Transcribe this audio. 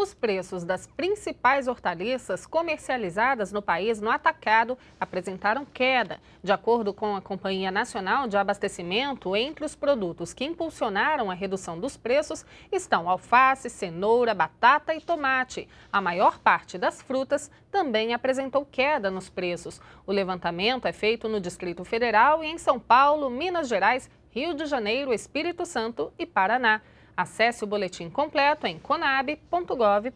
Os preços das principais hortaliças comercializadas no país no atacado apresentaram queda. De acordo com a Companhia Nacional de Abastecimento, entre os produtos que impulsionaram a redução dos preços estão alface, cenoura, batata e tomate. A maior parte das frutas também apresentou queda nos preços. O levantamento é feito no Distrito Federal e em São Paulo, Minas Gerais, Rio de Janeiro, Espírito Santo e Paraná. Acesse o boletim completo em conab.gov.br.